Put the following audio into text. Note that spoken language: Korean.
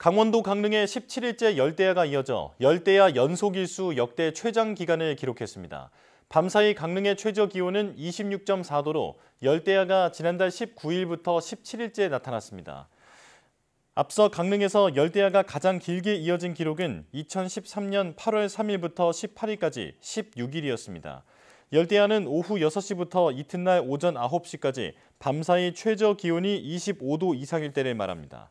강원도 강릉에 17일째 열대야가 이어져 열대야 연속 일수 역대 최장 기간을 기록했습니다. 밤사이 강릉의 최저 기온은 26.4도로 열대야가 지난달 19일부터 17일째 나타났습니다. 앞서 강릉에서 열대야가 가장 길게 이어진 기록은 2013년 8월 3일부터 18일까지 16일이었습니다. 열대야는 오후 6시부터 이튿날 오전 9시까지 밤사이 최저 기온이 25도 이상일 때를 말합니다.